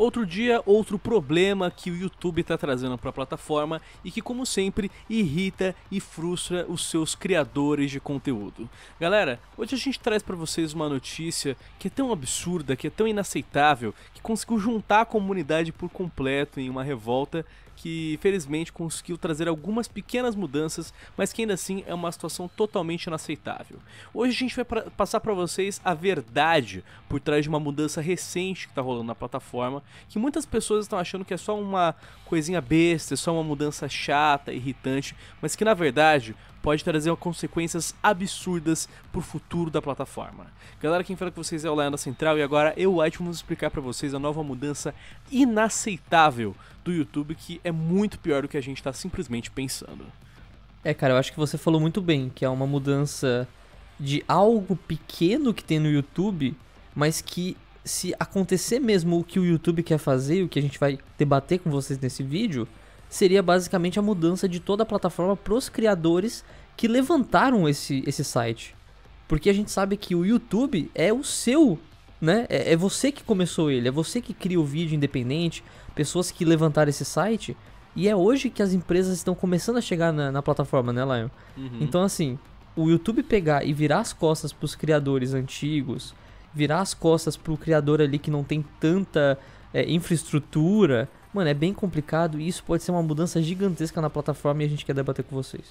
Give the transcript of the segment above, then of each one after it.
Outro dia, outro problema que o YouTube está trazendo para a plataforma e que, como sempre, irrita e frustra os seus criadores de conteúdo. Galera, hoje a gente traz para vocês uma notícia que é tão absurda, que é tão inaceitável, que conseguiu juntar a comunidade por completo em uma revolta que felizmente conseguiu trazer algumas pequenas mudanças, mas que ainda assim é uma situação totalmente inaceitável. Hoje a gente vai pra passar para vocês a verdade por trás de uma mudança recente que está rolando na plataforma, que muitas pessoas estão achando que é só uma coisinha besta, é só uma mudança chata, irritante, mas que na verdade pode trazer consequências absurdas pro futuro da plataforma. Galera, quem fala com vocês é o Leandro Central e agora eu, White, vamos explicar para vocês a nova mudança inaceitável do YouTube que é muito pior do que a gente está simplesmente pensando. É, cara, eu acho que você falou muito bem que é uma mudança de algo pequeno que tem no YouTube, mas que se acontecer mesmo o que o YouTube quer fazer, o que a gente vai debater com vocês nesse vídeo, seria basicamente a mudança de toda a plataforma para os criadores que levantaram esse, esse site. Porque a gente sabe que o YouTube é o seu, né? É, é você que começou ele, é você que cria o vídeo independente, pessoas que levantaram esse site. E é hoje que as empresas estão começando a chegar na, na plataforma, né, Lion? Uhum. Então, assim, o YouTube pegar e virar as costas para os criadores antigos, virar as costas para o criador ali que não tem tanta é, infraestrutura, Mano, é bem complicado e isso pode ser uma mudança gigantesca na plataforma e a gente quer debater com vocês.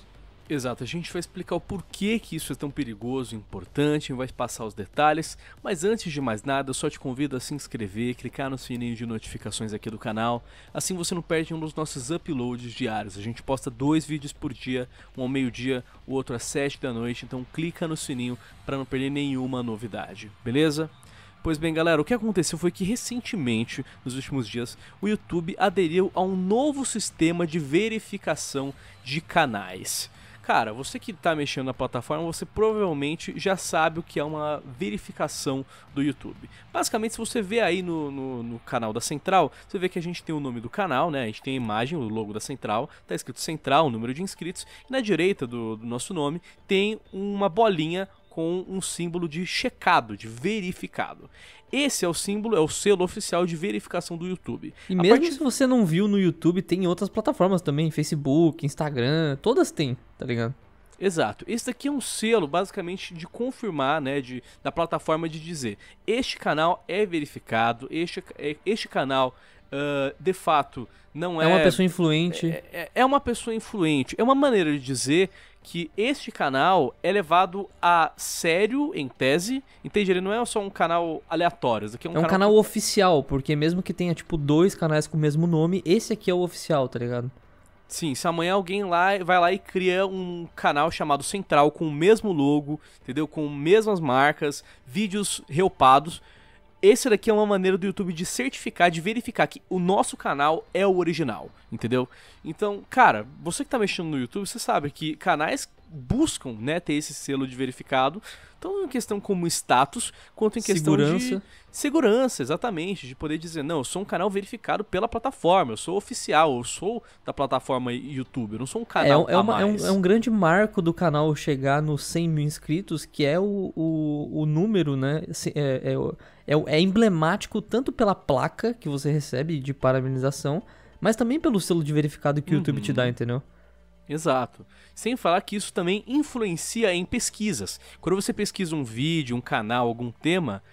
Exato, a gente vai explicar o porquê que isso é tão perigoso e importante, vai passar os detalhes, mas antes de mais nada, só te convido a se inscrever, clicar no sininho de notificações aqui do canal, assim você não perde um dos nossos uploads diários. A gente posta dois vídeos por dia, um ao meio-dia, o outro às 7 da noite, então clica no sininho para não perder nenhuma novidade, beleza? Pois bem, galera, o que aconteceu foi que recentemente, nos últimos dias, o YouTube aderiu a um novo sistema de verificação de canais. Cara, você que está mexendo na plataforma, você provavelmente já sabe o que é uma verificação do YouTube. Basicamente, se você vê aí no, no, no, canal da Central, você vê que a gente tem o nome do canal, né? A gente tem a imagem, o logo da Central, tá escrito Central, o número de inscritos, e na direita do, do nosso nome tem uma bolinha com um símbolo de checado, de verificado. Esse é o símbolo, é o selo oficial de verificação do YouTube. E A mesmo partir... se você não viu no YouTube, tem outras plataformas também, Facebook, Instagram, todas têm, tá ligado? Exato. Esse daqui é um selo, basicamente, de confirmar, né, de, da plataforma de dizer, este canal é verificado, este, é, este canal uh, de fato, não é. É uma pessoa influente. É, é, é, uma pessoa influente. É uma maneira de dizer que este canal é levado a sério, em tese. Entende? Ele não é só um canal aleatório. aqui é um, é um canal... canal oficial, porque mesmo que tenha, tipo, dois canais com o mesmo nome, esse aqui é o oficial, tá ligado? Sim, se amanhã alguém lá vai lá e cria um canal chamado Central com o mesmo logo, entendeu? Com mesmas marcas, vídeos reopados esse daqui é uma maneira do YouTube de certificar, de verificar que o nosso canal é o original, entendeu? Então, cara, você que tá mexendo no YouTube, você sabe que canais buscam né, ter esse selo de verificado, tanto em questão como status, quanto em questão segurança. de segurança, exatamente, de poder dizer, não, eu sou um canal verificado pela plataforma, eu sou oficial, eu sou da plataforma YouTube, eu não sou um é canal é, é, uma, é, um, é um, grande marco do canal chegar nos 100 mil inscritos, que é o, o, o número, né, é, é, é, é emblemático tanto pela placa que você recebe de parabenização, mas também pelo selo de verificado que uhum. o YouTube te dá, uhum. entendeu? Exato. Sem falar que isso também influencia em pesquisas. Quando você pesquisa um vídeo, um canal, algum tema,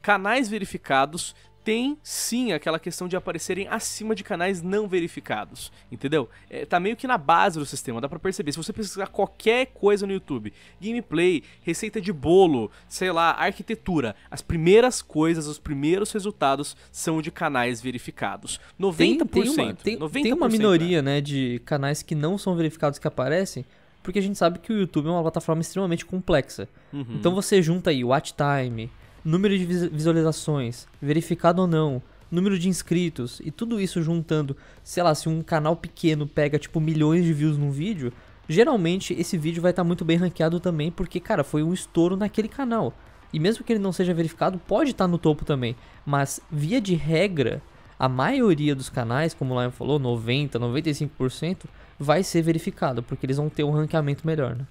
canais verificados tem sim aquela questão de aparecerem acima de canais não verificados, entendeu? É, tá meio que na base do sistema, dá pra perceber. Se você pesquisar qualquer coisa no YouTube, gameplay, receita de bolo, sei lá, arquitetura, as primeiras coisas, os primeiros resultados são de canais verificados. 90%. Tem, tem uma, tem, 90%, tem uma né? minoria, né? né, de canais que não são verificados que aparecem, porque a gente sabe que o YouTube é uma plataforma extremamente complexa. Uhum. Então você junta aí watch time, número de visualizações, verificado ou não, número de inscritos e tudo isso juntando, sei lá, se um canal pequeno pega tipo milhões de views num vídeo, geralmente esse vídeo vai estar tá muito bem ranqueado também, porque cara, foi um estouro naquele canal. E mesmo que ele não seja verificado, pode estar tá no topo também, mas via de regra, a maioria dos canais, como o Lion falou, 90, 95%, vai ser verificado, porque eles vão ter um ranqueamento melhor, né?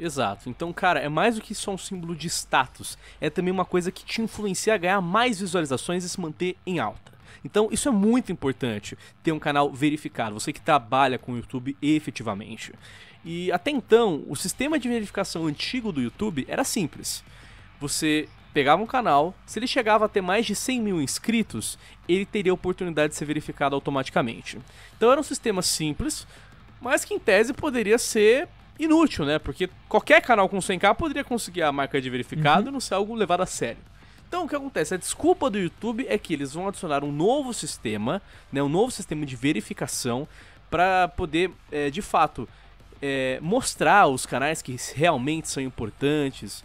Exato. Então, cara, é mais do que só um símbolo de status. É também uma coisa que te influencia a ganhar mais visualizações e se manter em alta. Então, isso é muito importante, ter um canal verificado, você que trabalha com o YouTube efetivamente. E até então, o sistema de verificação antigo do YouTube era simples. Você pegava um canal, se ele chegava a ter mais de 100 mil inscritos, ele teria a oportunidade de ser verificado automaticamente. Então, era um sistema simples, mas que em tese poderia ser inútil, né? Porque qualquer canal com 100k poderia conseguir a marca de verificado uhum. e não ser algo levado a sério. Então o que acontece? A desculpa do YouTube é que eles vão adicionar um novo sistema, né, um novo sistema de verificação para poder, é, de fato, é, mostrar os canais que realmente são importantes,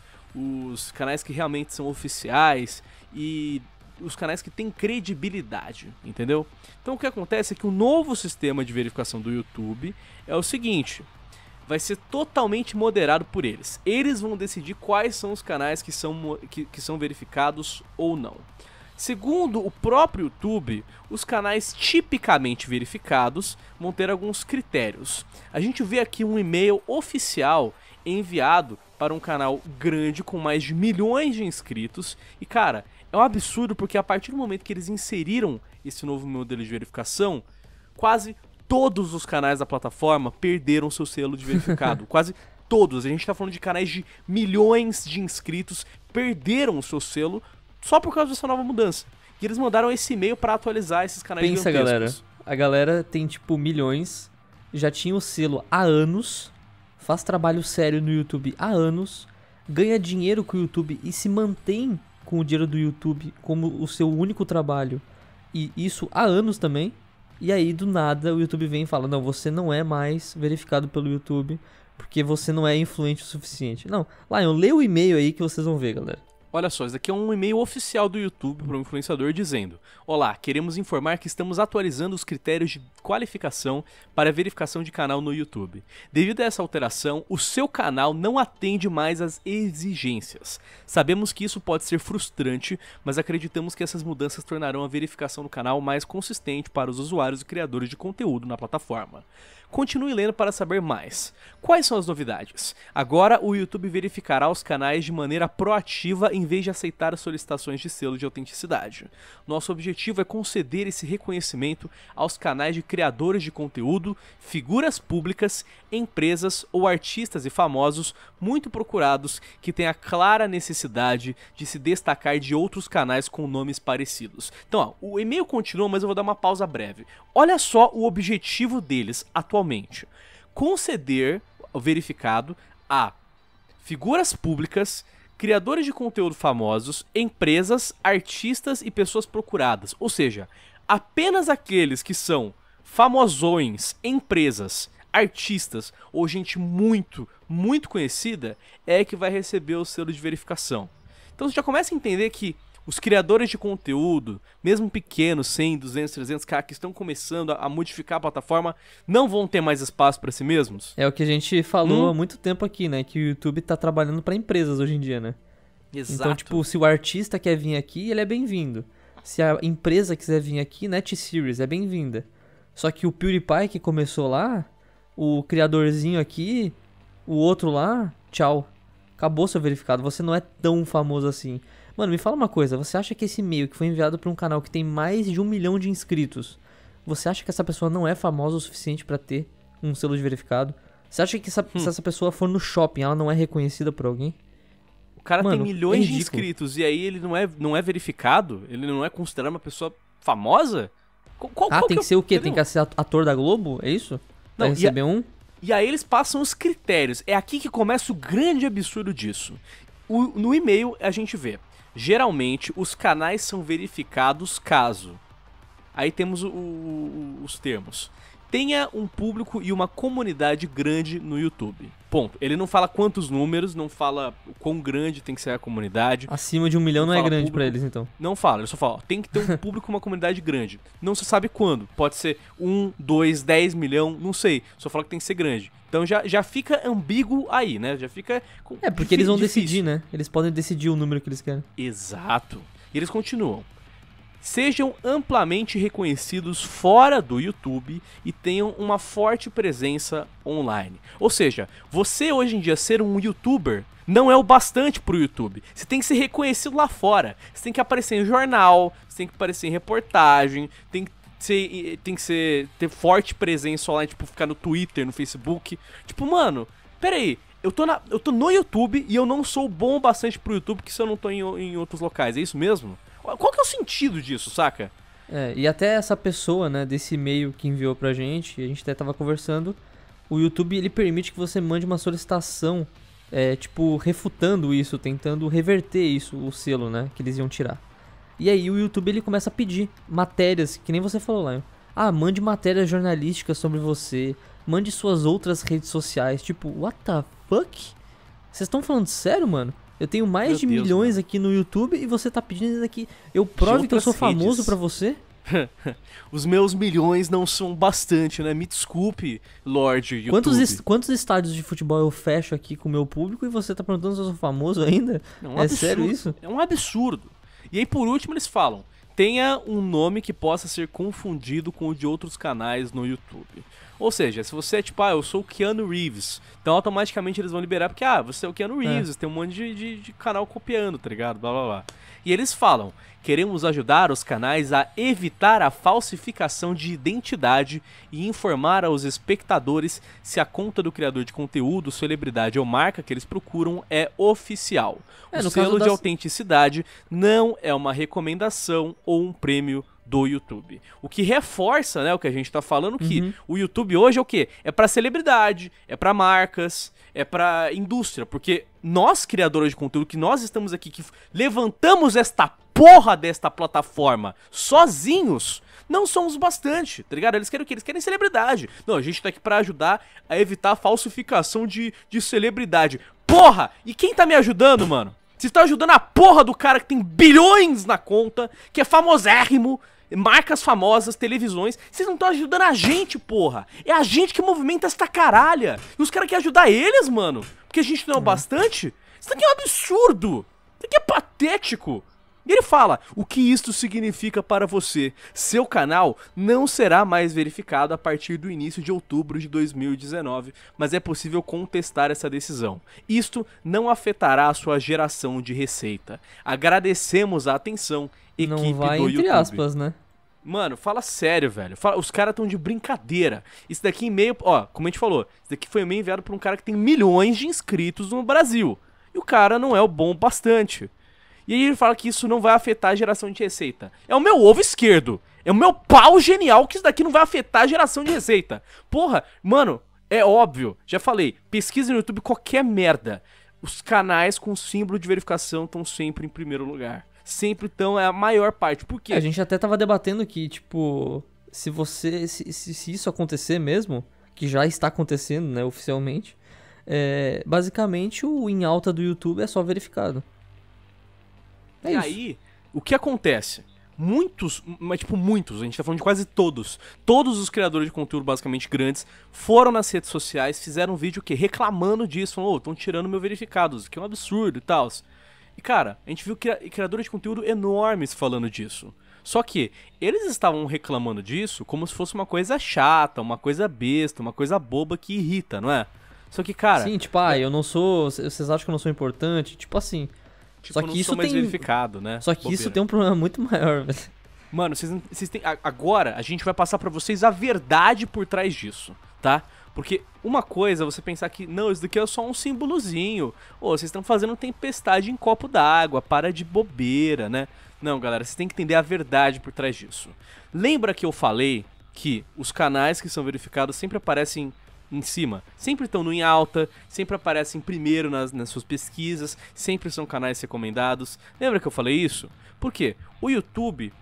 os canais que realmente são oficiais e os canais que têm credibilidade, entendeu? Então o que acontece é que o novo sistema de verificação do YouTube é o seguinte: vai ser totalmente moderado por eles. Eles vão decidir quais são os canais que são, que, que são verificados ou não. Segundo o próprio YouTube, os canais tipicamente verificados vão ter alguns critérios. A gente vê aqui um e-mail oficial enviado para um canal grande com mais de milhões de inscritos. E cara, é um absurdo porque a partir do momento que eles inseriram esse novo modelo de verificação, quase todos os canais da plataforma perderam seu selo de verificado. Quase todos. A gente está falando de canais de milhões de inscritos perderam o seu selo só por causa dessa nova mudança. E eles mandaram esse e-mail para atualizar esses canais Pensa, galera. A galera tem, tipo, milhões, já tinha o selo há anos, faz trabalho sério no YouTube há anos, ganha dinheiro com o YouTube e se mantém com o dinheiro do YouTube como o seu único trabalho, e isso há anos também, e aí, do nada, o YouTube vem e fala: não, você não é mais verificado pelo YouTube porque você não é influente o suficiente. Não, Lion, lê o e-mail aí que vocês vão ver, galera. Olha só, isso aqui é um e-mail oficial do YouTube para um influenciador dizendo: Olá, queremos informar que estamos atualizando os critérios de qualificação para verificação de canal no YouTube. Devido a essa alteração, o seu canal não atende mais às exigências. Sabemos que isso pode ser frustrante, mas acreditamos que essas mudanças tornarão a verificação do canal mais consistente para os usuários e criadores de conteúdo na plataforma. Continue lendo para saber mais. Quais são as novidades? Agora o YouTube verificará os canais de maneira proativa em em vez de aceitar as solicitações de selo de autenticidade. Nosso objetivo é conceder esse reconhecimento aos canais de criadores de conteúdo, figuras públicas, empresas ou artistas e famosos muito procurados que têm a clara necessidade de se destacar de outros canais com nomes parecidos. Então, ó, o e-mail continua, mas eu vou dar uma pausa breve. Olha só o objetivo deles atualmente: conceder o verificado a figuras públicas, criadores de conteúdo famosos, empresas, artistas e pessoas procuradas. Ou seja, apenas aqueles que são famosões, empresas, artistas ou gente muito, muito conhecida é que vai receber o selo de verificação. Então você já começa a entender que os criadores de conteúdo, mesmo pequenos, 100, 200, 300k, que estão começando a, a modificar a plataforma, não vão ter mais espaço para si mesmos? É o que a gente falou hum? há muito tempo aqui, né? Que o YouTube tá trabalhando para empresas hoje em dia, né? Então, Exato. Então, tipo, se o artista quer vir aqui, ele é bem-vindo. Se a empresa quiser vir aqui, NetSeries é bem-vinda. Só que o PewDiePie que começou lá, o criadorzinho aqui, o outro lá, tchau. Acabou seu verificado, você não é tão famoso assim. Mano, me fala uma coisa, você acha que esse e-mail que foi enviado para um canal que tem mais de um milhão de inscritos, você acha que essa pessoa não é famosa o suficiente para ter um selo de verificado? Você acha que essa, hum. se essa pessoa for no shopping, ela não é reconhecida por alguém? O cara Mano, tem milhões é de inscritos e aí ele não é, não é verificado? Ele não é considerado uma pessoa famosa? Qual, qual, ah, qual tem que, que ser o quê? Tem que ser ator da Globo? É isso? Não, receber e a, um? E aí eles passam os critérios. É aqui que começa o grande absurdo disso. O, no e-mail a gente vê Geralmente, os canais são verificados caso. Aí temos o, o, os termos. Tenha um público e uma comunidade grande no YouTube. Ponto. Ele não fala quantos números, não fala quão grande tem que ser a comunidade. Acima de um milhão não, não é grande para eles, então. Não fala, ele só fala, ó, tem que ter um público e uma comunidade grande. Não se sabe quando. Pode ser um, dois, dez milhão, não sei. Só fala que tem que ser grande. Então já, já fica ambíguo aí, né? Já fica. É, porque eles vão difícil. decidir, né? Eles podem decidir o número que eles querem. Exato. E eles continuam. Sejam amplamente reconhecidos fora do YouTube e tenham uma forte presença online. Ou seja, você hoje em dia ser um youtuber não é o bastante pro YouTube. Você tem que ser reconhecido lá fora. Você tem que aparecer em jornal, você tem que aparecer em reportagem, tem que ser, tem que ser ter forte presença online, tipo, ficar no Twitter, no Facebook. Tipo, mano, peraí, eu tô, na, eu tô no YouTube e eu não sou bom bastante pro YouTube que se eu não tô em, em outros locais, é isso mesmo? Qual que é o sentido disso, saca? É, e até essa pessoa, né, desse e-mail que enviou pra gente, a gente até tava conversando, o YouTube ele permite que você mande uma solicitação, é, tipo, refutando isso, tentando reverter isso, o selo, né, que eles iam tirar. E aí o YouTube ele começa a pedir matérias, que nem você falou lá. Né? Ah, mande matérias jornalísticas sobre você, mande suas outras redes sociais. Tipo, what the fuck? Vocês estão falando sério, mano? Eu tenho mais Meu de Deus, milhões mano. aqui no YouTube e você tá pedindo aqui. Eu prove que eu sou redes. famoso para você? Os meus milhões não são bastante, né? Me desculpe, Lorde. YouTube. Quantos, quantos estádios de futebol eu fecho aqui com o meu público e você tá perguntando se eu sou famoso ainda? É, um é sério isso? É um absurdo. E aí, por último, eles falam: tenha um nome que possa ser confundido com o de outros canais no YouTube. Ou seja, se você é tipo, ah, eu sou o Keanu Reeves, então automaticamente eles vão liberar porque, ah, você é o Keanu é. Reeves, é. tem um monte de, de, de, canal copiando, tá ligado? Blá blá blá. E eles falam: queremos ajudar os canais a evitar a falsificação de identidade e informar aos espectadores se a conta do criador de conteúdo, celebridade ou marca que eles procuram é oficial. É, o selo das... de autenticidade não é uma recomendação ou um prêmio do YouTube. O que reforça, né, o que a gente tá falando que uhum. o YouTube hoje é o quê? É para celebridade, é para marcas, é para indústria, porque nós criadores de conteúdo que nós estamos aqui que levantamos esta porra desta plataforma sozinhos, não somos bastante, tá ligado? Eles querem o quê? Eles querem celebridade. Não, a gente tá aqui para ajudar a evitar a falsificação de, de celebridade. Porra! E quem tá me ajudando, mano? Vocês estão ajudando a porra do cara que tem bilhões na conta, que é famosérrimo, marcas famosas, televisões. Vocês não estão ajudando a gente, porra. É a gente que movimenta esta caralha. E os caras querem ajudar eles, mano. Porque a gente não é o hum. bastante. Isso daqui é um absurdo. Isso daqui é patético. E ele fala o que isto significa para você. Seu canal não será mais verificado a partir do início de outubro de 2019, mas é possível contestar essa decisão. Isto não afetará a sua geração de receita. Agradecemos a atenção, equipe não vai, do YouTube. Aspas, né? Mano, fala sério, velho. Fala, os caras estão de brincadeira. Isso daqui em é meio. ó, como a gente falou, isso daqui foi meio enviado por um cara que tem milhões de inscritos no Brasil. E o cara não é o bom bastante. E aí ele fala que isso não vai afetar a geração de receita. É o meu ovo esquerdo. É o meu pau genial que isso daqui não vai afetar a geração de receita. Porra, mano, é óbvio. Já falei, pesquisa no YouTube qualquer merda. Os canais com símbolo de verificação estão sempre em primeiro lugar. Sempre estão, é a maior parte. Por quê? A gente até tava debatendo que, tipo, se você. Se, se, se isso acontecer mesmo, que já está acontecendo, né, oficialmente, é, basicamente o em alta do YouTube é só verificado. É e isso. aí, o que acontece? Muitos, mas tipo muitos, a gente tá falando de quase todos. Todos os criadores de conteúdo basicamente grandes foram nas redes sociais, fizeram um vídeo que reclamando disso, falando, ô, oh, estão tirando meu verificados, que é um absurdo e tal. E cara, a gente viu criadores de conteúdo enormes falando disso. Só que eles estavam reclamando disso como se fosse uma coisa chata, uma coisa besta, uma coisa boba que irrita, não é? Só que, cara. Sim, tipo, ah, é eu não sou. Vocês acham que eu não sou importante? Tipo assim. Tipo, Só que isso tem... verificado, né? Só que Bobeira. isso tem um problema muito maior, velho. Mano, vocês, vocês têm... agora a gente vai passar para vocês a verdade por trás disso, tá? Porque uma coisa é você pensar que, não, isso daqui é só um símbolozinho. Ô, vocês estão fazendo tempestade em copo d'água, para de bobeira, né? Não, galera, vocês têm que entender a verdade por trás disso. Lembra que eu falei que os canais que são verificados sempre aparecem em cima. Sempre estão no em alta, sempre aparecem primeiro nas, nas suas pesquisas, sempre são canais recomendados. Lembra que eu falei isso? Por quê? O YouTube,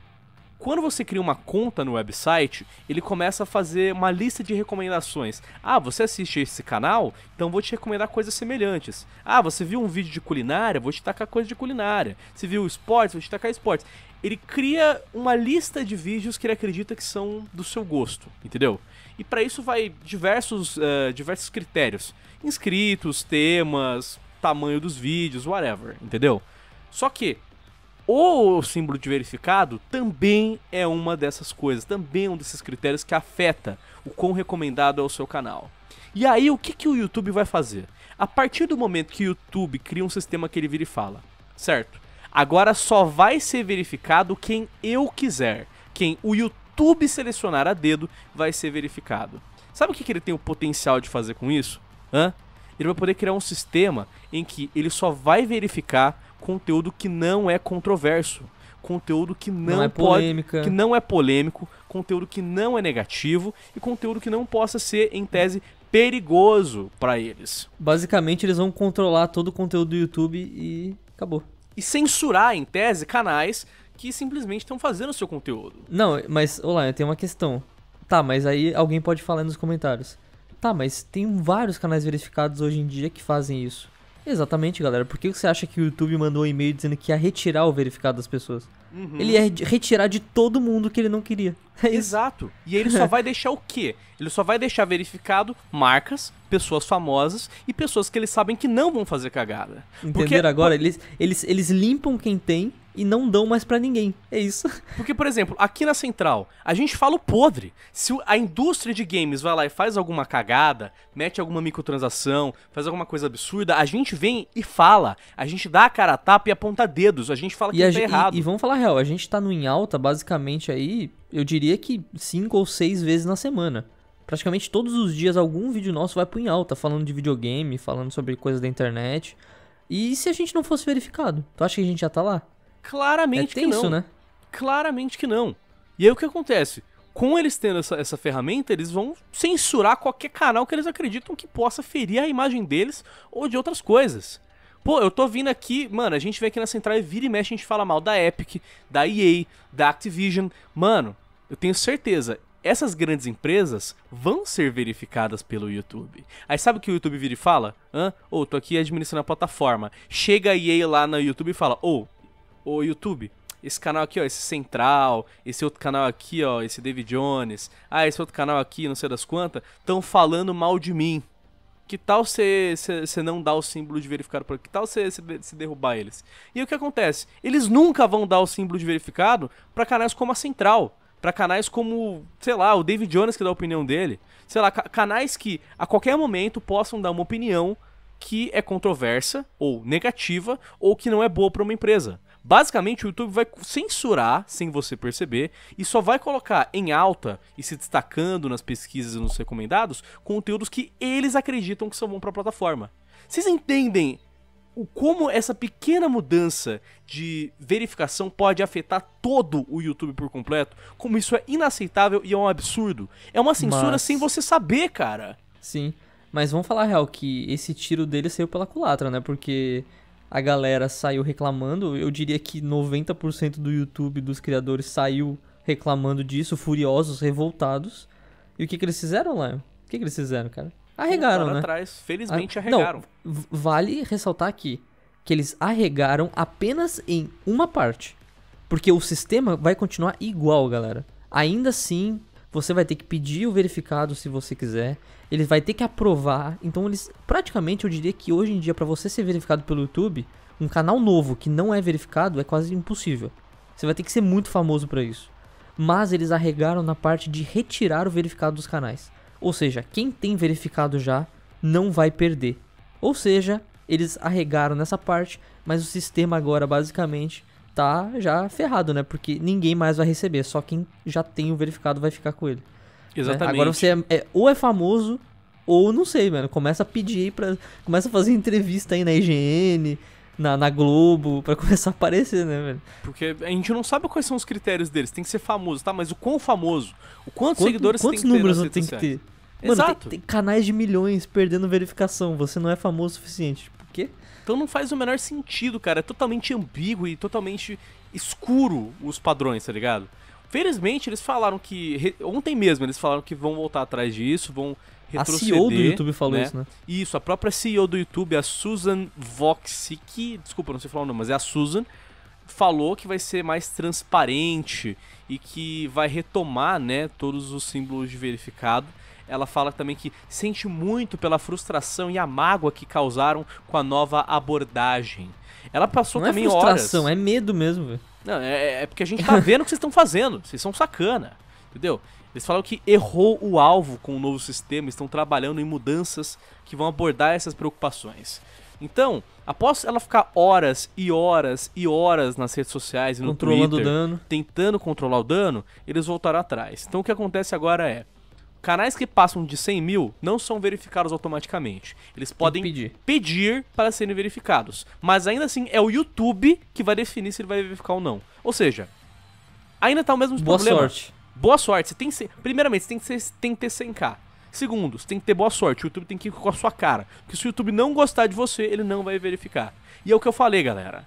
quando você cria uma conta no website, ele começa a fazer uma lista de recomendações. Ah, você assiste esse canal? Então vou te recomendar coisas semelhantes. Ah, você viu um vídeo de culinária? Vou te tacar coisa de culinária. Você viu esportes? Vou te tacar esportes. Ele cria uma lista de vídeos que ele acredita que são do seu gosto, entendeu? E para isso vai diversos, uh, diversos critérios: inscritos, temas, tamanho dos vídeos, whatever, entendeu? Só que o símbolo de verificado também é uma dessas coisas, também é um desses critérios que afeta o quão recomendado é o seu canal. E aí, o que, que o YouTube vai fazer? A partir do momento que o YouTube cria um sistema que ele vira e fala, certo? Agora só vai ser verificado quem eu quiser, quem o YouTube YouTube selecionar a dedo, vai ser verificado. Sabe o que, que ele tem o potencial de fazer com isso? Hã? Ele vai poder criar um sistema em que ele só vai verificar conteúdo que não é controverso, conteúdo que não, não é pode, que não é polêmico, conteúdo que não é negativo e conteúdo que não possa ser em tese perigoso para eles. Basicamente, eles vão controlar todo o conteúdo do YouTube e acabou. E censurar, em tese, canais que simplesmente estão fazendo o seu conteúdo. Não, mas, olá, eu tenho uma questão. Tá, mas aí alguém pode falar nos comentários. Tá, mas tem vários canais verificados hoje em dia que fazem isso. Exatamente, galera. Por que você acha que o YouTube mandou um e-mail dizendo que ia retirar o verificado das pessoas? Uhum. Ele ia retirar de todo mundo que ele não queria. É Exato. E ele só vai deixar o quê? Ele só vai deixar verificado marcas, pessoas famosas e pessoas que eles sabem que não vão fazer cagada. Entenderam Porque... agora? Eles, eles, eles limpam quem tem e não dão mais para ninguém. É isso. Porque, por exemplo, aqui na Central, a gente fala o podre. Se a indústria de games vai lá e faz alguma cagada, mete alguma microtransação, faz alguma coisa absurda, a gente vem e fala. A gente dá a cara a tapa e aponta dedos. A gente fala que tá e tá errado. E, e vamos falar real, a gente tá no em alta, basicamente aí, eu diria que cinco ou seis vezes na semana. Praticamente todos os dias algum vídeo nosso vai pro em alta, falando de videogame, falando sobre coisas da internet. E se a gente não fosse verificado? Tu acha que a gente já tá lá? Claramente é tenso, que não. né? Claramente que não. E aí o que acontece? Com eles tendo essa, essa ferramenta, eles vão censurar qualquer canal que eles acreditam que possa ferir a imagem deles ou de outras coisas. Pô, eu tô vindo aqui, mano, a gente vem aqui na central e vira e mexe, a gente fala mal da Epic, da EA, da Activision. Mano, eu tenho certeza, essas grandes empresas vão ser verificadas pelo YouTube. Aí sabe o que o YouTube vira e fala? Hã? ou oh, tô aqui administrando a plataforma. Chega a EA lá no YouTube e fala, ô, oh, o YouTube, esse canal aqui, ó, esse Central, esse outro canal aqui, ó, esse David Jones, ah, esse outro canal aqui, não sei das quantas, estão falando mal de mim. Que tal você não dar o símbolo de verificado por Que tal você derrubar eles? E o que acontece? Eles nunca vão dar o símbolo de verificado para canais como a Central, para canais como, sei lá, o David Jones que dá a opinião dele, sei lá, canais que a qualquer momento possam dar uma opinião que é controversa ou negativa ou que não é boa para uma empresa. Basicamente, o YouTube vai censurar sem você perceber e só vai colocar em alta e se destacando nas pesquisas e nos recomendados conteúdos que eles acreditam que são bons para a plataforma. Vocês entendem o como essa pequena mudança de verificação pode afetar todo o YouTube por completo, como isso é inaceitável e é um absurdo. É uma censura mas... sem você saber, cara. Sim, mas vamos falar a real que esse tiro dele saiu pela culatra, né? Porque a galera saiu reclamando. Eu diria que 90% do YouTube dos criadores saiu reclamando disso, furiosos, revoltados. E o que, que eles fizeram, lá O que, que eles fizeram, cara? Arregaram, né? atrás, felizmente ah, arregaram. Não, vale ressaltar aqui que eles arregaram apenas em uma parte. Porque o sistema vai continuar igual, galera. Ainda assim, você vai ter que pedir o verificado se você quiser. Ele vai ter que aprovar. Então eles praticamente eu diria que hoje em dia para você ser verificado pelo YouTube, um canal novo que não é verificado é quase impossível. Você vai ter que ser muito famoso para isso. Mas eles arregaram na parte de retirar o verificado dos canais. Ou seja, quem tem verificado já não vai perder. Ou seja, eles arregaram nessa parte, mas o sistema agora basicamente tá já ferrado, né? Porque ninguém mais vai receber, só quem já tem o verificado vai ficar com ele. Né? Exatamente. Né? Agora você é, é, ou é famoso ou não sei, mano. Começa a pedir para, começa a fazer entrevista aí na IGN, na, na Globo, para começar a aparecer, né, velho? Porque a gente não sabe quais são os critérios deles. Tem que ser famoso, tá? Mas o quão famoso? O quanto, quanto seguidores quantos tem números tem que ter? Mano, Exato. Tem, tem, canais de milhões perdendo verificação. Você não é famoso o suficiente. Tipo, então não faz o menor sentido, cara. É totalmente ambíguo e totalmente escuro os padrões, tá ligado? Felizmente eles falaram que. Ontem mesmo eles falaram que vão voltar atrás disso, vão retroceder. A CEO do YouTube falou né? isso, né? Isso, a própria CEO do YouTube, a Susan Vox, que. Desculpa, não sei falar o nome, mas é a Susan. Falou que vai ser mais transparente e que vai retomar, né, todos os símbolos de verificado ela fala também que sente muito pela frustração e a mágoa que causaram com a nova abordagem. Ela passou Não é também é frustração, horas... é medo mesmo, velho. Não, é, é, é porque a gente tá vendo o que vocês estão fazendo. Vocês são sacana, entendeu? Eles falaram que errou o alvo com o novo sistema, estão trabalhando em mudanças que vão abordar essas preocupações. Então, após ela ficar horas e horas e horas nas redes sociais e no Controlando Twitter, o dano. tentando controlar o dano, eles voltaram atrás. Então o que acontece agora é, Canais que passam de 100 mil não são verificados automaticamente. Eles podem pedir. pedir. para serem verificados. Mas ainda assim, é o YouTube que vai definir se ele vai verificar ou não. Ou seja, ainda tá o mesmo boa problema. Boa sorte. Boa sorte. Você tem que ser, primeiramente, você tem que, ser, tem que ter 100k. Segundo, você tem que ter boa sorte. O YouTube tem que ir com a sua cara. Porque se o YouTube não gostar de você, ele não vai verificar. E é o que eu falei, galera.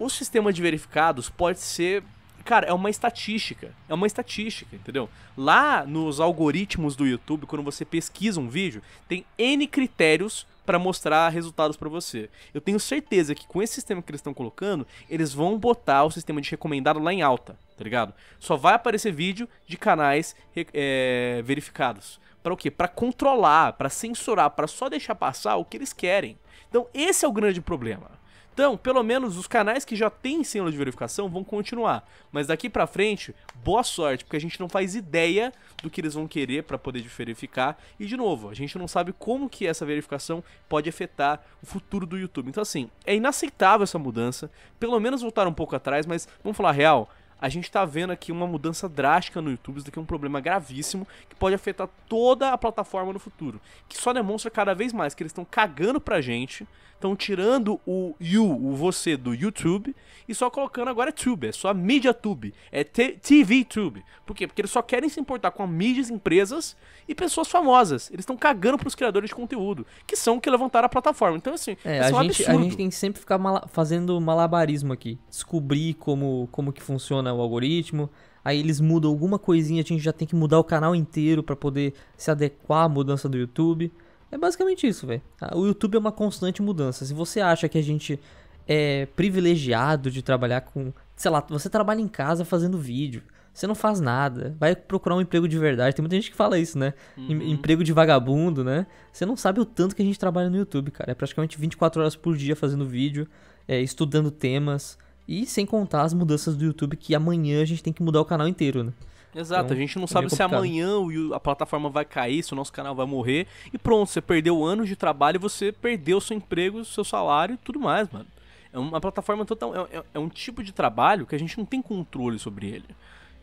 O sistema de verificados pode ser Cara, é uma estatística. É uma estatística, entendeu? Lá nos algoritmos do YouTube, quando você pesquisa um vídeo, tem N critérios para mostrar resultados para você. Eu tenho certeza que com esse sistema que eles estão colocando, eles vão botar o sistema de recomendado lá em alta, tá ligado? Só vai aparecer vídeo de canais é, verificados. Para o quê? Para controlar, para censurar, para só deixar passar o que eles querem. Então, esse é o grande problema. Então, pelo menos os canais que já têm selo de verificação vão continuar. Mas daqui pra frente, boa sorte, porque a gente não faz ideia do que eles vão querer para poder verificar. E de novo, a gente não sabe como que essa verificação pode afetar o futuro do YouTube. Então assim, é inaceitável essa mudança. Pelo menos voltar um pouco atrás, mas vamos falar real, a gente está vendo aqui uma mudança drástica no YouTube. Isso daqui é um problema gravíssimo que pode afetar toda a plataforma no futuro. Que só demonstra cada vez mais que eles estão cagando pra gente, estão tirando o you, o você do YouTube, e só colocando agora é Tube, é só mídia Tube, é TV Tube. Por quê? Porque eles só querem se importar com mídias, empresas e pessoas famosas. Eles estão cagando pros criadores de conteúdo, que são que levantaram a plataforma. Então, assim, é, é a, é um gente, a gente tem que sempre ficar fazendo malabarismo aqui. Descobrir como, como que funciona o algoritmo. Aí eles mudam alguma coisinha, a gente já tem que mudar o canal inteiro para poder se adequar à mudança do YouTube. É basicamente isso, velho. Ah, o YouTube é uma constante mudança. Se você acha que a gente é privilegiado de trabalhar com, sei lá, você trabalha em casa fazendo vídeo, você não faz nada, vai procurar um emprego de verdade. Tem muita gente que fala isso, né? Uhum. Emprego de vagabundo, né? Você não sabe o tanto que a gente trabalha no YouTube, cara. É praticamente 24 horas por dia fazendo vídeo, é, estudando temas. E sem contar as mudanças do YouTube, que amanhã a gente tem que mudar o canal inteiro, né? Exato, então, a gente não é sabe se amanhã a plataforma vai cair, se o nosso canal vai morrer. E pronto, você perdeu anos de trabalho, você perdeu seu emprego, seu salário e tudo mais, mano. É uma plataforma total. É, é, é um tipo de trabalho que a gente não tem controle sobre ele.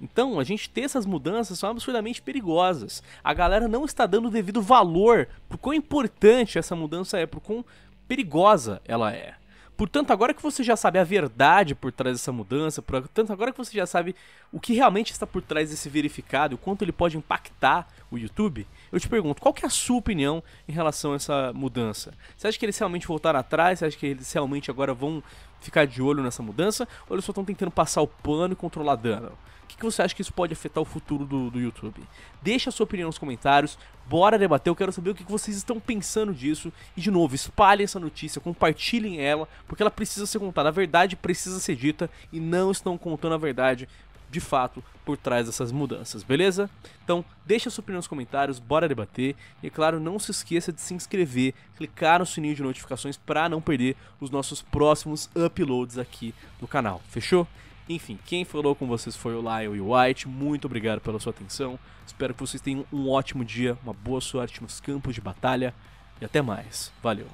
Então, a gente ter essas mudanças são absurdamente perigosas. A galera não está dando o devido valor por quão importante essa mudança é, por quão perigosa ela é. Portanto, agora que você já sabe a verdade por trás dessa mudança, portanto, agora que você já sabe o que realmente está por trás desse verificado, o quanto ele pode impactar o YouTube, eu te pergunto, qual que é a sua opinião em relação a essa mudança? Você acha que eles realmente voltaram atrás? Você acha que eles realmente agora vão ficar de olho nessa mudança ou eles só estão tentando passar o pano e controlar dano? O que, que você acha que isso pode afetar o futuro do, do YouTube? Deixa a sua opinião nos comentários, bora debater, eu quero saber o que, que vocês estão pensando disso. E de novo, espalhem essa notícia, compartilhem ela, porque ela precisa ser contada, a verdade precisa ser dita e não estão contando a verdade de fato por trás dessas mudanças, beleza? Então, deixa sua opinião nos comentários, bora debater. E é claro, não se esqueça de se inscrever, clicar no sininho de notificações para não perder os nossos próximos uploads aqui no canal, fechou? Enfim, quem falou com vocês foi o Lyle e o White. Muito obrigado pela sua atenção. Espero que vocês tenham um ótimo dia, uma boa sorte nos campos de batalha e até mais. Valeu!